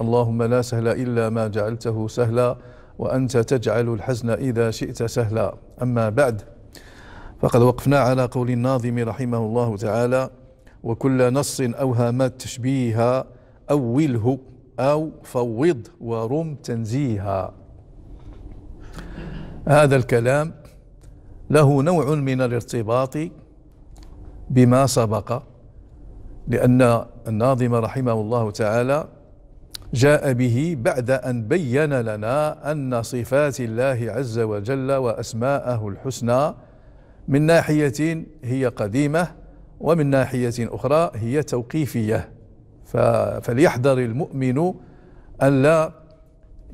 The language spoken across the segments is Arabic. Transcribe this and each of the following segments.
اللهم لا سهل إلا ما جعلته سهلا وأنت تجعل الحزن إذا شئت سهلا أما بعد فقد وقفنا على قول الناظم رحمه الله تعالى وكل نص أوهمت تشبيها أوله أو فوض ورم تنزيها هذا الكلام له نوع من الارتباط بما سبق لأن الناظم رحمه الله تعالى جاء به بعد أن بين لنا أن صفات الله عز وجل وأسماءه الحسنى من ناحية هي قديمة ومن ناحية أخرى هي توقيفية فليحذر المؤمن أن لا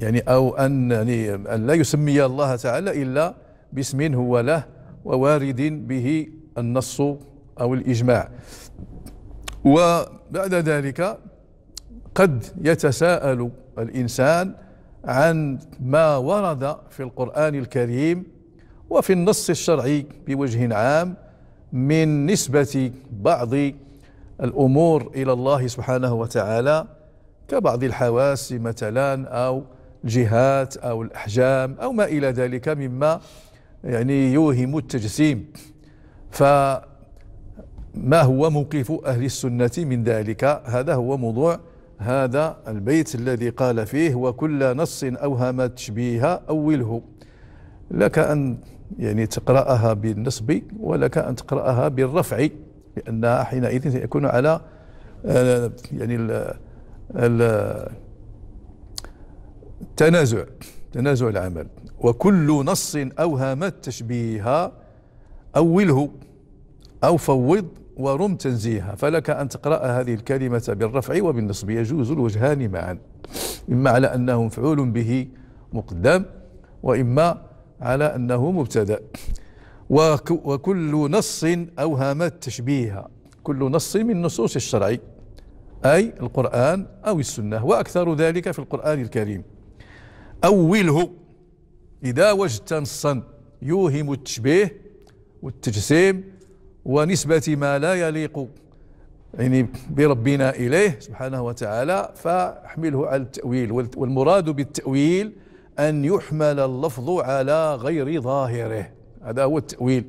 يعني أو أن, يعني أن لا يسمي الله تعالى إلا باسم هو له ووارد به النص أو الإجماع وبعد ذلك قد يتساءل الإنسان عن ما ورد في القرآن الكريم وفي النص الشرعي بوجه عام من نسبة بعض الأمور إلى الله سبحانه وتعالى كبعض الحواس مثلا أو الجهات أو الأحجام أو ما إلى ذلك مما يعني يوهم التجسيم فما هو موقف أهل السنة من ذلك هذا هو موضوع هذا البيت الذي قال فيه وكل نص أوهم تشبيها أوله لك أن يعني تقرأها بالنصب ولك أن تقرأها بالرفع لأنها حينئذ سيكون على آه، يعني التنازع تنازع العمل وكل نص أوهم تشبيها أوله أو فوض ورم تنزيها فلك أن تقرأ هذه الكلمة بالرفع وبالنصب يجوز الوجهان معا إما على أنه مفعول به مقدم وإما على أنه مبتدأ وكل نص أوهم التشبيه كل نص من نصوص الشرع أي القرآن أو السنة وأكثر ذلك في القرآن الكريم أوله إذا وجدت نصا يوهم التشبيه والتجسيم ونسبة ما لا يليق يعني بربنا إليه سبحانه وتعالى فاحمله على التأويل والمراد بالتأويل أن يحمل اللفظ على غير ظاهره هذا هو التأويل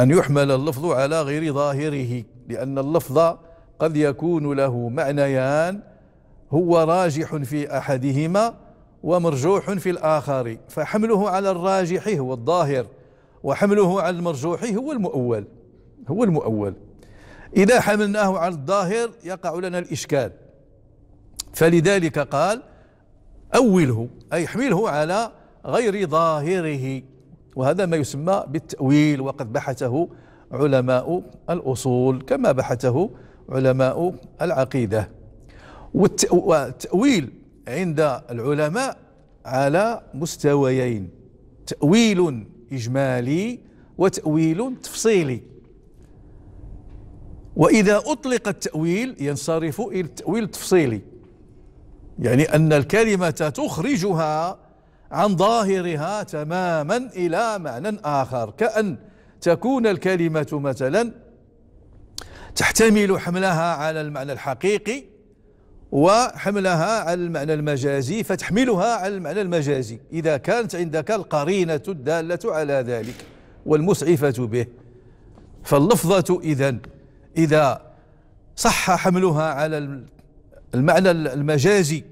أن يحمل اللفظ على غير ظاهره لأن اللفظ قد يكون له معنيان هو راجح في أحدهما ومرجوح في الآخر فحمله على الراجح هو الظاهر وحمله على المرجوح هو المؤول هو المؤول إذا حملناه على الظاهر يقع لنا الإشكال فلذلك قال أوله أي احمله على غير ظاهره وهذا ما يسمى بالتأويل وقد بحثه علماء الأصول كما بحثه علماء العقيدة والتأويل عند العلماء على مستويين تأويل إجمالي وتأويل تفصيلي وإذا أطلق التأويل ينصرف إلى التأويل التفصيلي يعني أن الكلمة تخرجها عن ظاهرها تماما إلى معنى آخر كأن تكون الكلمة مثلا تحتمل حملها على المعنى الحقيقي وحملها على المعنى المجازي فتحملها على المعنى المجازي إذا كانت عندك القرينة الدالة على ذلك والمسعفة به فاللفظة إذا إذا صح حملها على المعنى المجازي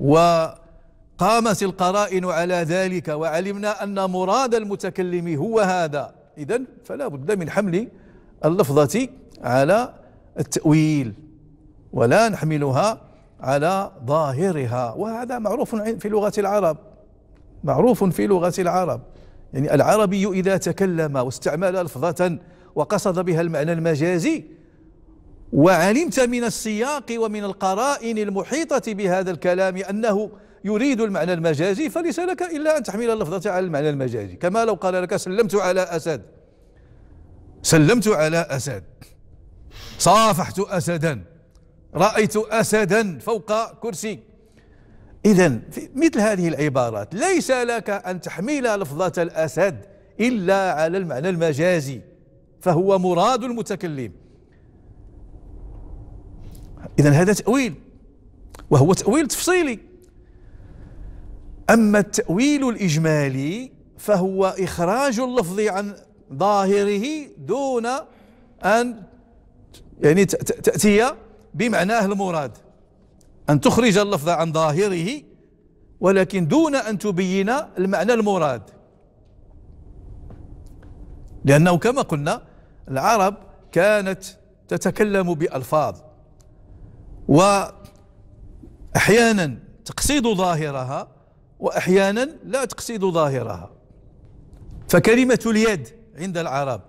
وقامت القرائن على ذلك وعلمنا أن مراد المتكلم هو هذا إذا فلا بد من حمل اللفظة على التأويل ولا نحملها على ظاهرها وهذا معروف في لغة العرب معروف في لغة العرب يعني العربي إذا تكلم واستعمل لفظة وقصد بها المعنى المجازي وعلمت من السياق ومن القرائن المحيطة بهذا الكلام أنه يريد المعنى المجازي فليس لك إلا أن تحمل اللفظة على المعنى المجازي كما لو قال لك سلمت على أسد سلمت على أسد صافحت أسدا رأيت أسدا فوق كرسي إذا مثل هذه العبارات ليس لك أن تحمل لفظة الأسد إلا على المعنى المجازي فهو مراد المتكلم إذا هذا تأويل وهو تأويل تفصيلي أما التأويل الإجمالي فهو إخراج اللفظ عن ظاهره دون أن يعني تأتي بمعناه المراد أن تخرج اللفظ عن ظاهره ولكن دون أن تبين المعنى المراد لأنه كما قلنا العرب كانت تتكلم بألفاظ وأحيانا تقصد ظاهرها وأحيانا لا تقصد ظاهرها فكلمة اليد عند العرب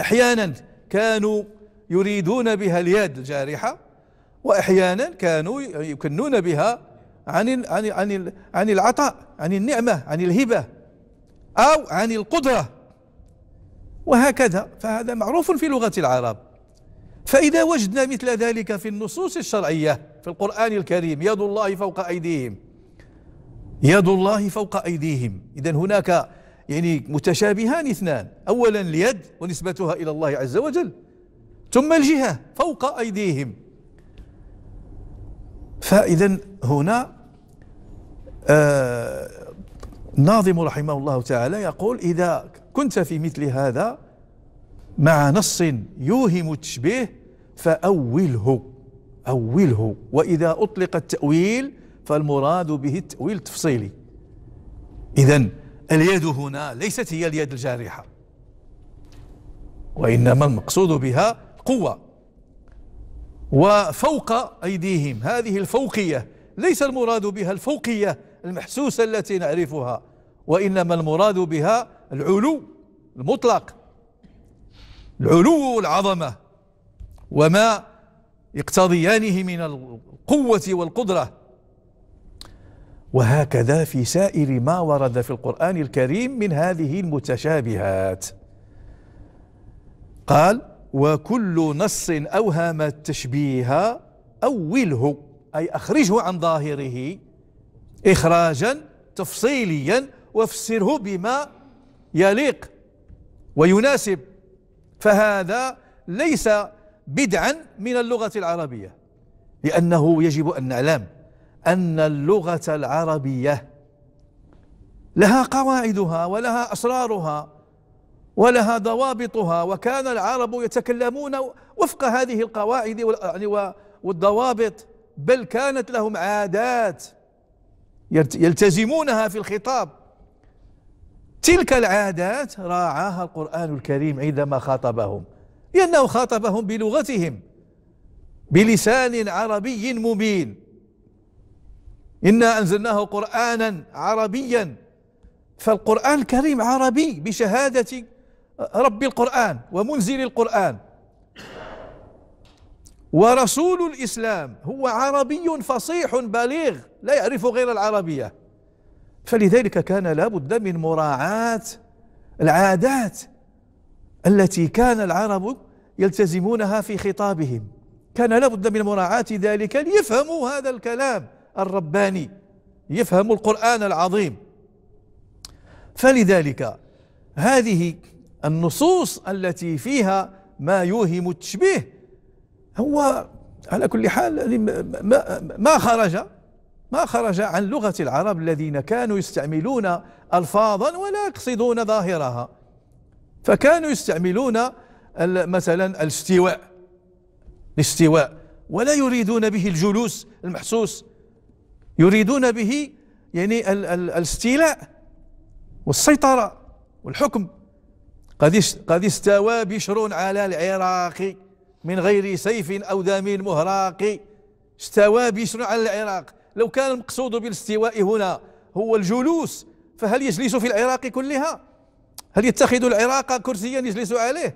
أحيانا كانوا يريدون بها اليد الجارحة واحيانا كانوا يكنون بها عن عن عن عن العطاء عن النعمه عن الهبه او عن القدره وهكذا فهذا معروف في لغه العرب فاذا وجدنا مثل ذلك في النصوص الشرعيه في القران الكريم يد الله فوق ايديهم يد الله فوق ايديهم اذا هناك يعني متشابهان اثنان اولا اليد ونسبتها الى الله عز وجل ثم الجهه فوق ايديهم فإذا هنا آه ناظم رحمه الله تعالى يقول إذا كنت في مثل هذا مع نص يوهم التشبيه فأوله أوله وإذا أطلق التأويل فالمراد به التأويل التفصيلي إذا اليد هنا ليست هي اليد الجارحة وإنما المقصود بها قوة وفوق أيديهم هذه الفوقية ليس المراد بها الفوقية المحسوسة التي نعرفها وإنما المراد بها العلو المطلق العلو والعظمة وما يقتضيانه من القوة والقدرة وهكذا في سائر ما ورد في القرآن الكريم من هذه المتشابهات قال وكل نص أوهم التشبيه أوله أي أخرجه عن ظاهره إخراجا تفصيليا وفسره بما يليق ويناسب فهذا ليس بدعا من اللغة العربية لأنه يجب أن نعلم أن اللغة العربية لها قواعدها ولها أسرارها ولها ضوابطها وكان العرب يتكلمون وفق هذه القواعد يعني والضوابط بل كانت لهم عادات يلتزمونها في الخطاب تلك العادات راعاها القرآن الكريم عندما خاطبهم لأنه خاطبهم بلغتهم بلسان عربي مبين إنا أنزلناه قرآنا عربيا فالقرآن الكريم عربي بشهادة رب القرآن ومنزل القرآن ورسول الإسلام هو عربي فصيح بليغ لا يعرف غير العربية فلذلك كان لابد من مراعاة العادات التي كان العرب يلتزمونها في خطابهم كان لابد من مراعاة ذلك ليفهموا هذا الكلام الرباني يفهموا القرآن العظيم فلذلك هذه النصوص التي فيها ما يوهم التشبيه هو على كل حال ما خرج ما خرج عن لغة العرب الذين كانوا يستعملون ألفاظا ولا يقصدون ظاهرها فكانوا يستعملون مثلا الاستواء الاستواء ولا يريدون به الجلوس المحسوس يريدون به يعني الاستيلاء والسيطرة والحكم قد قد استوى بشر على العراق من غير سيف أو دم مهراق استوى بشر على العراق لو كان المقصود بالاستواء هنا هو الجلوس فهل يجلس في العراق كلها هل يتخذ العراق كرسيا يجلس عليه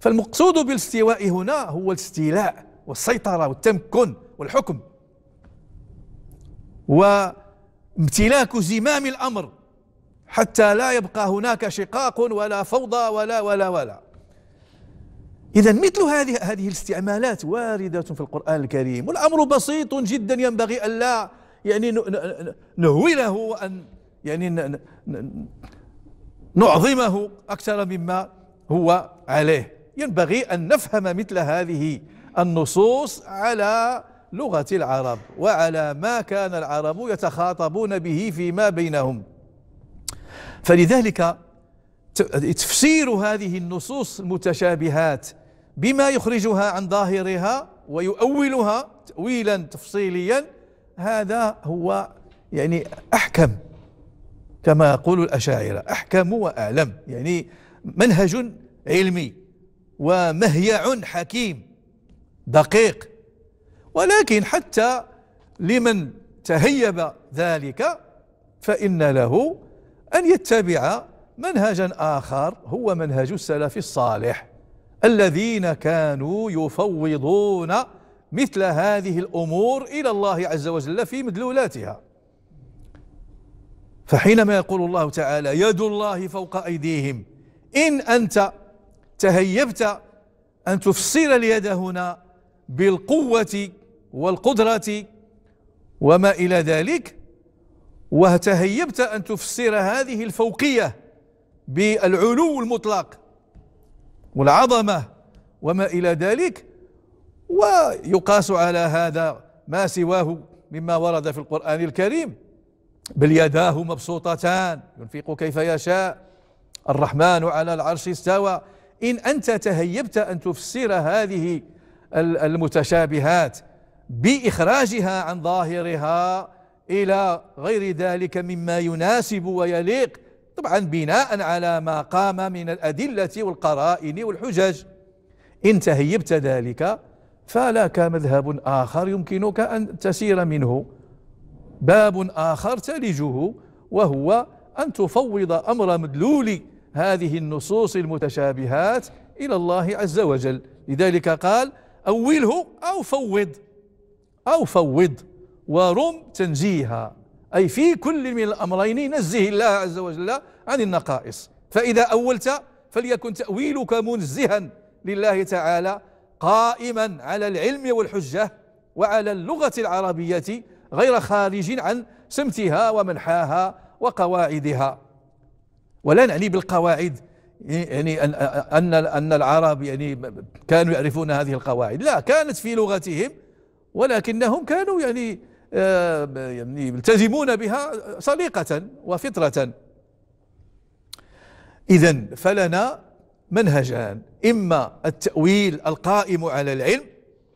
فالمقصود بالاستواء هنا هو الاستيلاء والسيطرة والتمكن والحكم وامتلاك زمام الأمر حتى لا يبقى هناك شقاق ولا فوضى ولا ولا ولا إذا مثل هذه هذه الاستعمالات واردة في القرآن الكريم والأمر بسيط جدا ينبغي ألا يعني نهوله وأن يعني نعظمه أكثر مما هو عليه ينبغي أن نفهم مثل هذه النصوص على لغة العرب وعلى ما كان العرب يتخاطبون به فيما بينهم فلذلك تفسير هذه النصوص المتشابهات بما يخرجها عن ظاهرها ويؤولها تأويلا تفصيليا هذا هو يعني أحكم كما يقول الأشاعرة أحكم وأعلم يعني منهج علمي ومهيع حكيم دقيق ولكن حتى لمن تهيب ذلك فإن له أن يتبع منهجا آخر هو منهج السلف الصالح الذين كانوا يفوضون مثل هذه الأمور إلى الله عز وجل في مدلولاتها فحينما يقول الله تعالى يد الله فوق أيديهم إن أنت تهيبت أن تفصل اليد هنا بالقوة والقدرة وما إلى ذلك وتهيبت أن تفسر هذه الفوقية بالعلو المطلق والعظمة وما إلى ذلك ويقاس على هذا ما سواه مما ورد في القرآن الكريم بل يداه مبسوطتان ينفق كيف يشاء الرحمن على العرش استوى إن أنت تهيبت أن تفسر هذه المتشابهات بإخراجها عن ظاهرها إلى غير ذلك مما يناسب ويليق طبعا بناء على ما قام من الأدلة والقرائن والحجج إن تهيبت ذلك فلك مذهب آخر يمكنك أن تسير منه باب آخر تلجه وهو أن تفوض أمر مدلول هذه النصوص المتشابهات إلى الله عز وجل لذلك قال أوله أو فوض أو فوض ورم تنزيها أي في كل من الأمرين نزه الله عز وجل عن النقائص فإذا أولت فليكن تأويلك منزها لله تعالى قائما على العلم والحجة وعلى اللغة العربية غير خارج عن سمتها ومنحاها وقواعدها ولا نعني بالقواعد يعني أن أن العرب يعني كانوا يعرفون هذه القواعد لا كانت في لغتهم ولكنهم كانوا يعني يعني يلتزمون بها سليقة وفطرة إذا فلنا منهجان إما التأويل القائم على العلم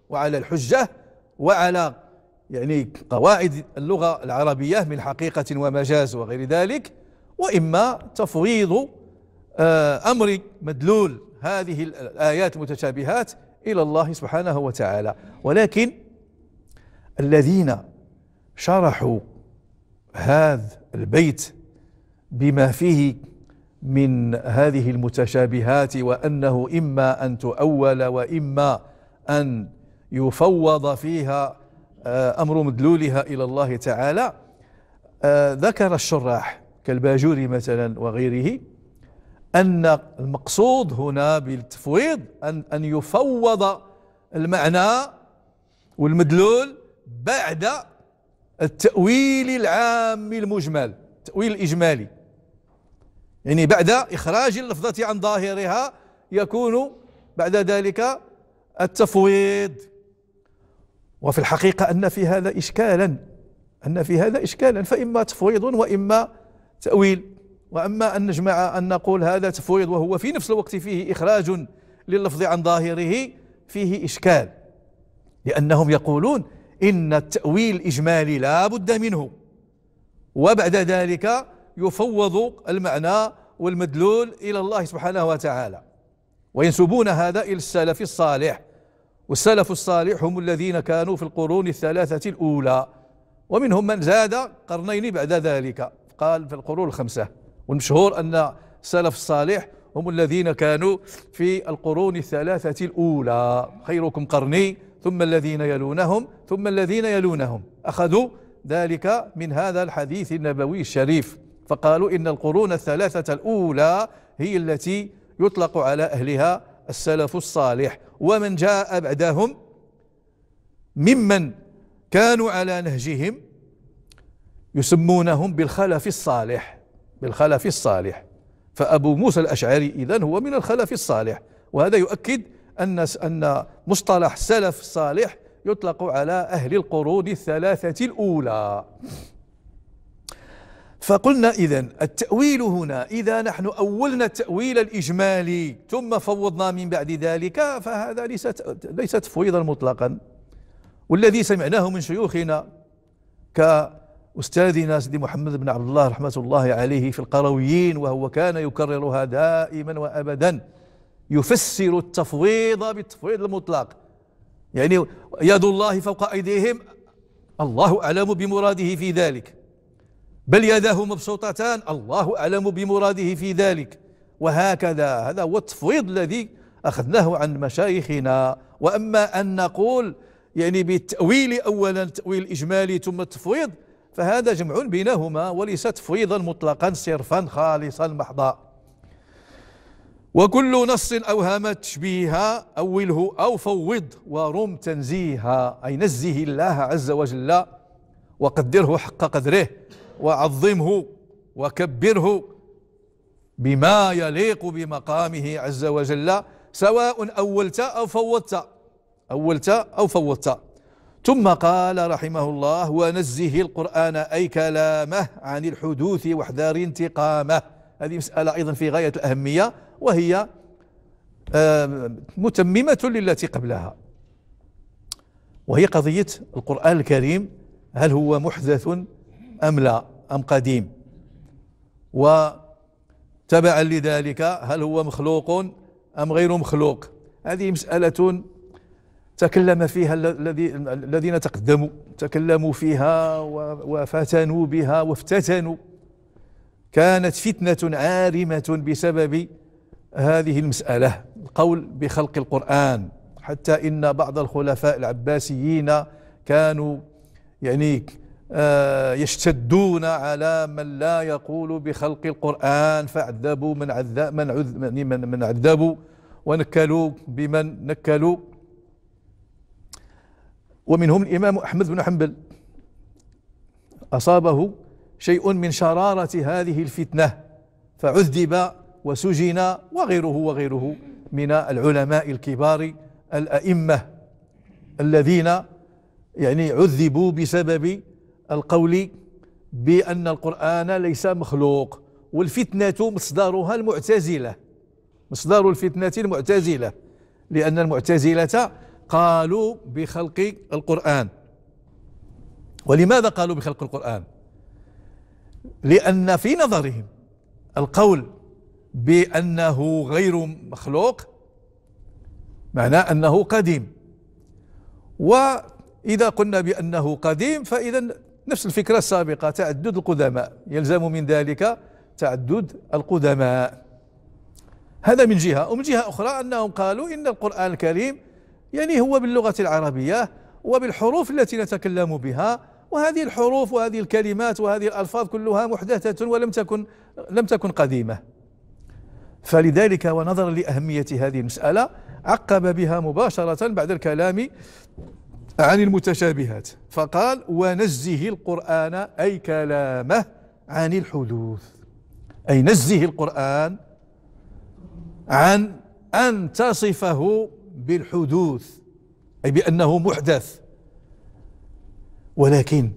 وعلى الحجة وعلى يعني قواعد اللغة العربية من حقيقة ومجاز وغير ذلك وإما تفويض آه، أمر مدلول هذه الآيات المتشابهات إلى الله سبحانه وتعالى ولكن الذين شرحوا هذا البيت بما فيه من هذه المتشابهات وانه اما ان تؤول واما ان يفوض فيها آه، امر مدلولها الى الله تعالى آه، ذكر الشراح كالباجوري مثلا وغيره ان المقصود هنا بالتفويض ان ان يفوض المعنى والمدلول بعد التأويل العام المجمل التأويل الإجمالي يعني بعد إخراج اللفظة عن ظاهرها يكون بعد ذلك التفويض وفي الحقيقة أن في هذا إشكالا أن في هذا إشكالا فإما تفويض وإما تأويل وأما أن نجمع أن نقول هذا تفويض وهو في نفس الوقت فيه إخراج لللفظ عن ظاهره فيه إشكال لأنهم يقولون إن التأويل الإجمالي لا بد منه وبعد ذلك يفوض المعنى والمدلول إلى الله سبحانه وتعالى وينسبون هذا إلى السلف الصالح والسلف الصالح هم الذين كانوا في القرون الثلاثة الأولى ومنهم من زاد قرنين بعد ذلك قال في القرون الخمسة والمشهور أن السلف الصالح هم الذين كانوا في القرون الثلاثة الأولى خيركم قرني ثم الذين يلونهم ثم الذين يلونهم أخذوا ذلك من هذا الحديث النبوي الشريف فقالوا إن القرون الثلاثة الأولى هي التي يطلق على أهلها السلف الصالح ومن جاء بعدهم ممن كانوا على نهجهم يسمونهم بالخلف الصالح بالخلف الصالح فأبو موسى الأشعري إذن هو من الخلف الصالح وهذا يؤكد أن أن مصطلح سلف صالح يطلق على أهل القرون الثلاثة الأولى فقلنا إذا التأويل هنا إذا نحن أولنا التأويل الإجمالي ثم فوضنا من بعد ذلك فهذا ليس ليس تفويضا مطلقا والذي سمعناه من شيوخنا كأستاذنا سيدي محمد بن عبد الله رحمة الله عليه في القرويين وهو كان يكررها دائما وأبدا يفسر التفويض بالتفويض المطلق يعني يد الله فوق أيديهم الله أعلم بمراده في ذلك بل يداه مبسوطتان الله أعلم بمراده في ذلك وهكذا هذا هو التفويض الذي أخذناه عن مشايخنا وأما أن نقول يعني بالتأويل أولا تأويل إجمالي ثم التفويض فهذا جمع بينهما وليس تفويضا مطلقا صرفا خالصا محضا وكل نص أوهم تشبيها أوله أو فوض ورم تنزيها أي نزه الله عز وجل وقدره حق قدره وعظمه وكبره بما يليق بمقامه عز وجل سواء أولت أو فوضت أولت أو فوضت ثم قال رحمه الله ونزه القرآن أي كلامه عن الحدوث واحذر انتقامه هذه مسألة أيضا في غاية الأهمية وهي آه، متممة للتي قبلها وهي قضية القرآن الكريم هل هو محدث أم لا أم قديم وتبعا لذلك هل هو مخلوق أم غير مخلوق هذه مسألة تكلم فيها الذين تقدموا تكلموا فيها وفتنوا بها وافتتنوا كانت فتنة عارمة بسبب هذه المسألة القول بخلق القرآن حتى إن بعض الخلفاء العباسيين كانوا يعني آه، يشتدون على من لا يقول بخلق القرآن فعذبوا من عذب من عذب يعني من من عذبوا ونكلوا بمن نكلوا ومنهم الإمام أحمد بن حنبل أصابه شيء من شرارة هذه الفتنة فعذب وسجن وغيره وغيره من العلماء الكبار الأئمة الذين يعني عذبوا بسبب القول بأن القرآن ليس مخلوق والفتنة مصدرها المعتزلة مصدر الفتنة المعتزلة لأن المعتزلة قالوا بخلق القرآن ولماذا قالوا بخلق القرآن لأن في نظرهم القول بأنه غير مخلوق معناه أنه قديم وإذا قلنا بأنه قديم فإذا نفس الفكرة السابقة تعدد القدماء يلزم من ذلك تعدد القدماء هذا من جهة ومن جهة أخرى أنهم قالوا إن القرآن الكريم يعني هو باللغة العربية وبالحروف التي نتكلم بها وهذه الحروف وهذه الكلمات وهذه الألفاظ كلها محدثة ولم تكن لم تكن قديمة فلذلك ونظرا لأهمية هذه المسألة عقب بها مباشرة بعد الكلام عن المتشابهات فقال ونزه القرآن أي كلامه عن الحدوث أي نزه القرآن عن أن تصفه بالحدوث أي بأنه محدث ولكن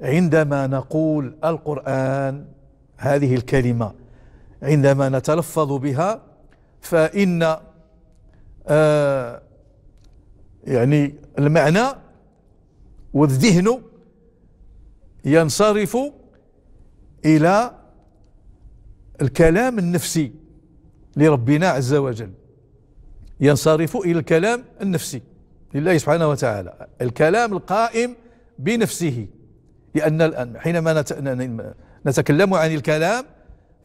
عندما نقول القرآن هذه الكلمة عندما نتلفظ بها فإن آه يعني المعنى والذهن ينصرف إلى الكلام النفسي لربنا عز وجل ينصرف إلى الكلام النفسي لله سبحانه وتعالى الكلام القائم بنفسه لأن الآن حينما نتكلم عن الكلام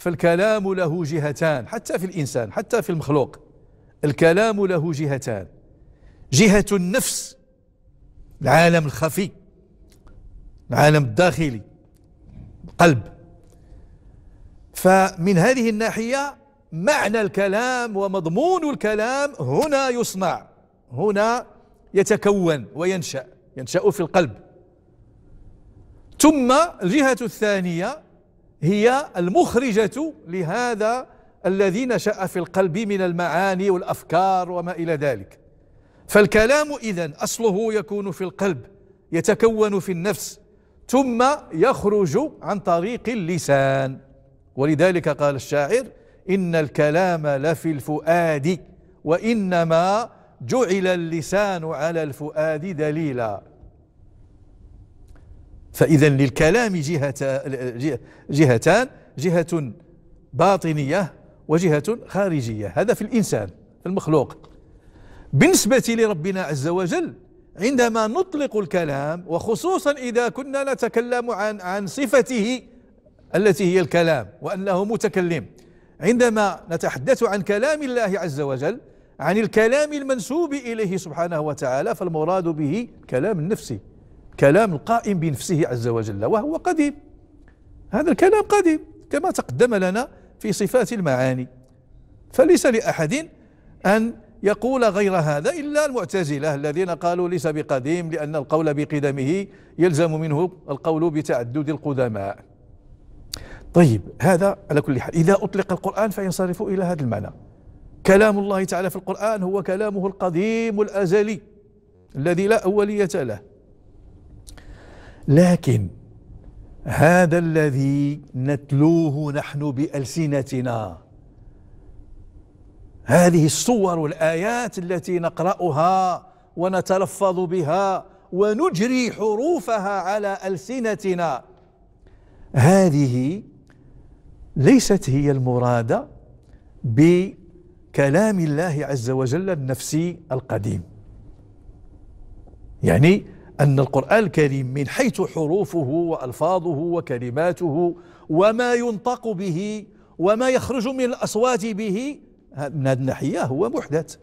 فالكلام له جهتان حتى في الإنسان حتى في المخلوق الكلام له جهتان جهة النفس العالم الخفي العالم الداخلي القلب فمن هذه الناحية معنى الكلام ومضمون الكلام هنا يصنع هنا يتكون وينشأ ينشأ في القلب ثم الجهة الثانية هي المخرجة لهذا الذي نشأ في القلب من المعاني والأفكار وما إلى ذلك فالكلام إذا أصله يكون في القلب يتكون في النفس ثم يخرج عن طريق اللسان ولذلك قال الشاعر إن الكلام لفي الفؤاد وإنما جعل اللسان على الفؤاد دليلا فإذا للكلام جهة جهتان جهة باطنية وجهة خارجية هذا في الإنسان في المخلوق بالنسبة لربنا عز وجل عندما نطلق الكلام وخصوصا إذا كنا نتكلم عن عن صفته التي هي الكلام وأنه متكلم عندما نتحدث عن كلام الله عز وجل عن الكلام المنسوب إليه سبحانه وتعالى فالمراد به كلام النفسي كلام القائم بنفسه عز وجل وهو قديم هذا الكلام قديم كما تقدم لنا في صفات المعاني فليس لأحد أن يقول غير هذا إلا المعتزلة الذين قالوا ليس بقديم لأن القول بقدمه يلزم منه القول بتعدد القدماء طيب هذا على كل حال إذا أطلق القرآن فينصرف إلى هذا المعنى كلام الله تعالى في القرآن هو كلامه القديم الأزلي الذي لا أولية له لكن هذا الذي نتلوه نحن بألسنتنا هذه الصور والآيات التي نقرأها ونتلفظ بها ونجري حروفها على ألسنتنا هذه ليست هي المرادة بكلام الله عز وجل النفسي القديم يعني أن القرآن الكريم من حيث حروفه وألفاظه وكلماته وما ينطق به وما يخرج من الأصوات به من هذه الناحية هو محدث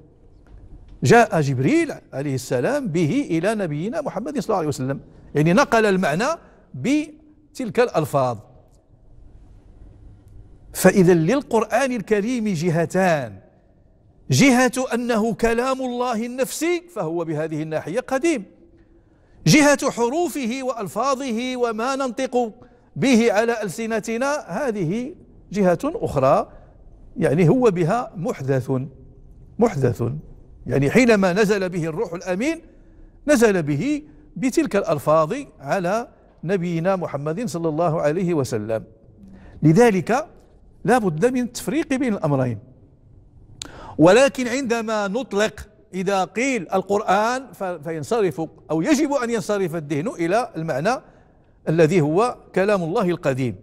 جاء جبريل عليه السلام به إلى نبينا محمد صلى الله عليه وسلم يعني نقل المعنى بتلك الألفاظ فإذا للقرآن الكريم جهتان جهة أنه كلام الله النفسي فهو بهذه الناحية قديم جهة حروفه وألفاظه وما ننطق به على ألسنتنا هذه جهة أخرى يعني هو بها محدث محدث يعني حينما نزل به الروح الأمين نزل به بتلك الألفاظ على نبينا محمد صلى الله عليه وسلم لذلك لا بد من التفريق بين الأمرين ولكن عندما نطلق إذا قيل القرآن فينصرف أو يجب أن ينصرف الذهن إلى المعنى الذي هو كلام الله القديم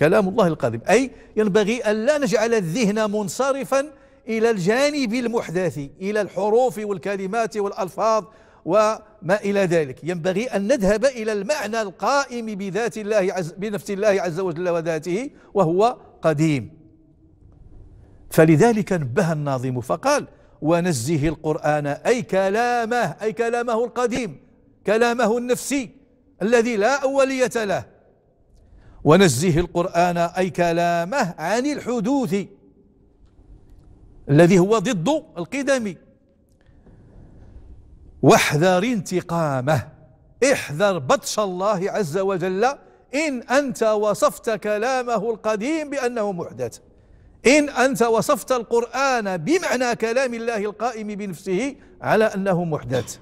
كلام الله القديم أي ينبغي أن لا نجعل الذهن منصرفا إلى الجانب المحدث إلى الحروف والكلمات والألفاظ وما إلى ذلك ينبغي أن نذهب إلى المعنى القائم بذات الله عز بنفس الله عز وجل وذاته وهو قديم فلذلك نبه الناظم فقال ونزه القرآن أي كلامه أي كلامه القديم كلامه النفسي الذي لا أولية له ونزه القرآن أي كلامه عن الحدوث الذي هو ضد القدم واحذر انتقامه احذر بطش الله عز وجل إن أنت وصفت كلامه القديم بأنه محدث إن أنت وصفت القرآن بمعنى كلام الله القائم بنفسه على أنه محدث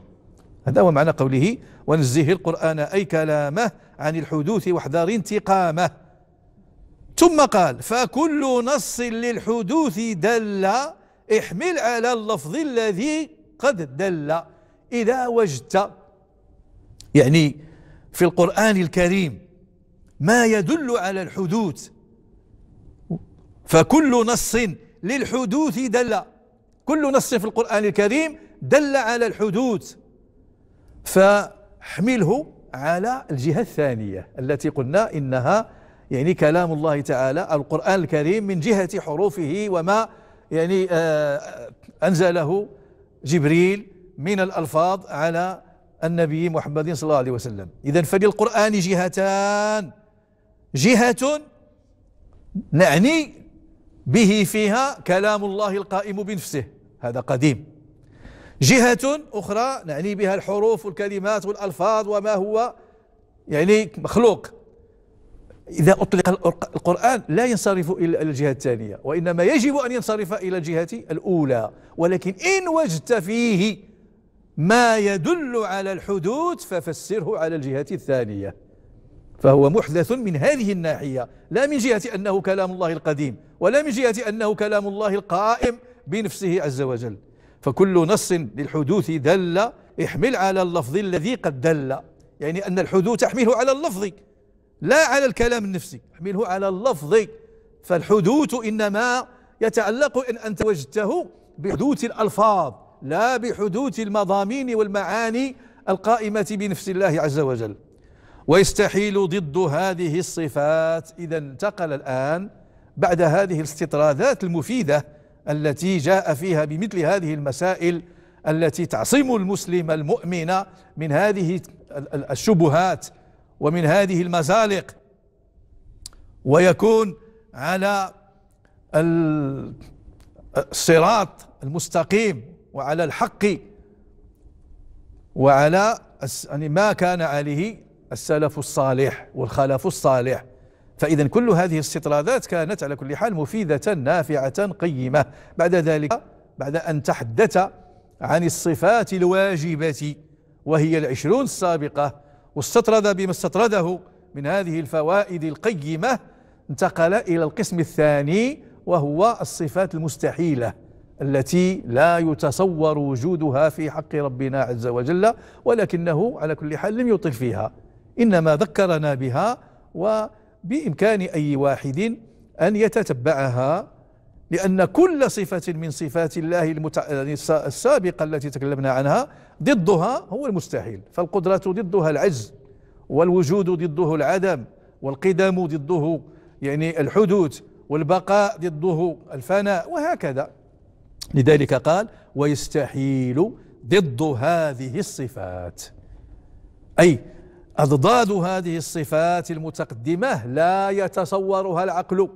هذا هو معنى قوله ونزه القرآن أي كلامه عن الحدوث واحذر انتقامه ثم قال فكل نص للحدوث دل احمل على اللفظ الذي قد دل إذا وجدت يعني في القرآن الكريم ما يدل على الحدوث فكل نص للحدوث دل كل نص في القرآن الكريم دل على الحدوث فاحمله على الجهة الثانية التي قلنا إنها يعني كلام الله تعالى القرآن الكريم من جهة حروفه وما يعني آه، آه، أنزله جبريل من الألفاظ على النبي محمد صلى الله عليه وسلم إذا فللقرآن جهتان جهة نعني به فيها كلام الله القائم بنفسه هذا قديم جهة أخرى نعني بها الحروف والكلمات والألفاظ وما هو يعني مخلوق إذا أطلق القرآن لا ينصرف إلى الجهة الثانية وإنما يجب أن ينصرف إلى الجهة الأولى ولكن إن وجدت فيه ما يدل على الحدوث ففسره على الجهة الثانية فهو محدث من هذه الناحية لا من جهة أنه كلام الله القديم ولا من جهة أنه كلام الله القائم بنفسه عز وجل فكل نص للحدوث دل احمل على اللفظ الذي قد دل يعني أن الحدوث احمله على اللفظ لا على الكلام النفسي احمله على اللفظ فالحدوث إنما يتعلق إن أنت وجدته بحدوث الألفاظ لا بحدوث المضامين والمعاني القائمة بنفس الله عز وجل ويستحيل ضد هذه الصفات إذا انتقل الآن بعد هذه الاستطرادات المفيدة التي جاء فيها بمثل هذه المسائل التي تعصم المسلم المؤمن من هذه الشبهات ومن هذه المزالق ويكون على الصراط المستقيم وعلى الحق وعلى يعني ما كان عليه السلف الصالح والخلف الصالح فإذا كل هذه الاستطرادات كانت على كل حال مفيدة نافعة قيمة بعد ذلك بعد أن تحدث عن الصفات الواجبة وهي العشرون السابقة واستطرد بما استطرده من هذه الفوائد القيمة انتقل إلى القسم الثاني وهو الصفات المستحيلة التي لا يتصور وجودها في حق ربنا عز وجل ولكنه على كل حال لم يطل فيها إنما ذكرنا بها وبإمكان أي واحد أن يتتبعها لأن كل صفة من صفات الله المتع... يعني السابقة التي تكلمنا عنها ضدها هو المستحيل فالقدرة ضدها العجز والوجود ضده العدم والقدم ضده يعني الحدوث والبقاء ضده الفناء وهكذا لذلك قال ويستحيل ضد هذه الصفات أي أضداد هذه الصفات المتقدمة لا يتصورها العقل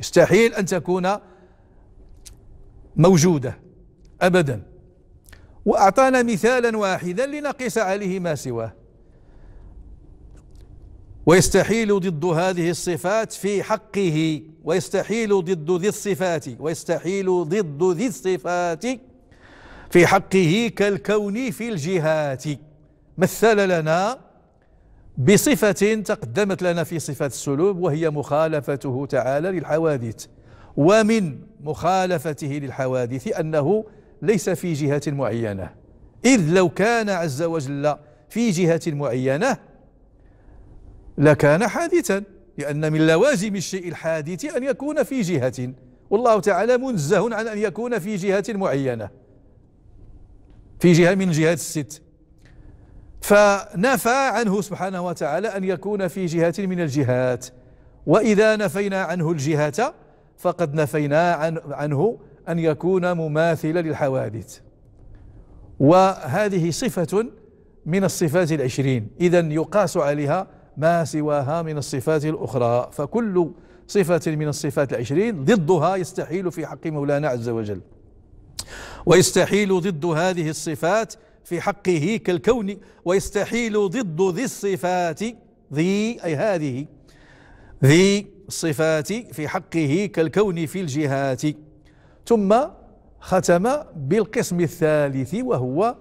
يستحيل أن تكون موجودة أبدا وأعطانا مثالا واحدا لنقيس عليه ما سواه ويستحيل ضد هذه الصفات في حقه ويستحيل ضد ذي الصفات ويستحيل ضد ذي الصفات في حقه كالكون في الجهات مثل لنا بصفة تقدمت لنا في صفة السلوب وهي مخالفته تعالى للحوادث ومن مخالفته للحوادث أنه ليس في جهة معينة إذ لو كان عز وجل في جهة معينة لكان حادثا لأن من لوازم الشيء الحادث أن يكون في جهة والله تعالى منزه عن أن يكون في جهة معينة في جهة من جهات الست فنفى عنه سبحانه وتعالى أن يكون في جهة من الجهات وإذا نفينا عنه الجهة فقد نفينا عن عنه أن يكون مماثلا للحوادث وهذه صفة من الصفات العشرين إذا يقاس عليها ما سواها من الصفات الأخرى فكل صفة من الصفات العشرين ضدها يستحيل في حق مولانا عز وجل ويستحيل ضد هذه الصفات في حقه كالكون ويستحيل ضد ذي الصفات ذي أي هذه ذي الصفات في حقه كالكون في الجهات ثم ختم بالقسم الثالث وهو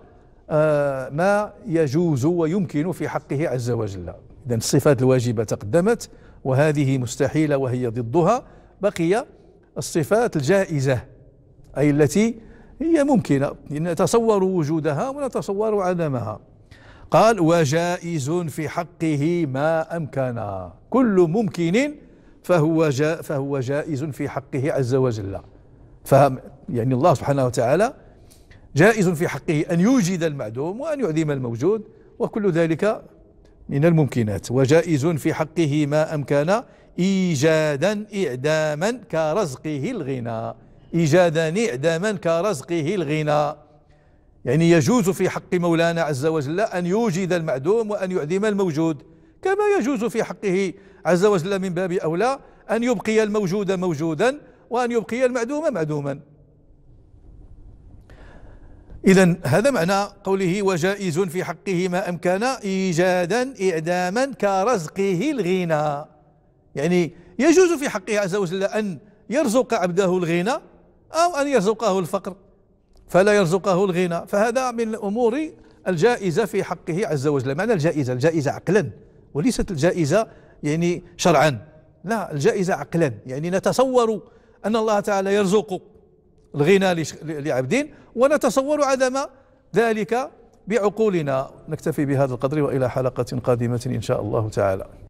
آه، ما يجوز ويمكن في حقه عز وجل إذا الصفات الواجبة تقدمت وهذه مستحيلة وهي ضدها بقي الصفات الجائزة أي التي هي ممكنة نتصور وجودها ونتصور عدمها قال وجائز في حقه ما أمكن كل ممكن فهو جا فهو جائز في حقه عز وجل فهم يعني الله سبحانه وتعالى جائز في حقه أن يوجد المعدوم وأن يعدم الموجود وكل ذلك من الممكنات وجائز في حقه ما أمكن إيجادا إعداما كرزقه الغنى إيجاد اعداما كرزقه الغنى يعني يجوز في حق مولانا عز وجل أن يوجد المعدوم وأن يعدم الموجود كما يجوز في حقه عز وجل من باب أولى أن يبقي الموجود موجودا وأن يبقي المعدوم معدوما إذا هذا معنى قوله وجائز في حقه ما أمكن إيجادا إعداما كرزقه الغنى يعني يجوز في حقه عز وجل أن يرزق عبده الغنى أو أن يرزقه الفقر فلا يرزقه الغنى فهذا من الأمور الجائزة في حقه عز وجل معنى الجائزة الجائزة عقلا وليست الجائزة يعني شرعا لا الجائزة عقلا يعني نتصور أن الله تعالى يرزق الغنى لعبدين ونتصور عدم ذلك بعقولنا نكتفي بهذا القدر وإلى حلقة قادمة إن شاء الله تعالى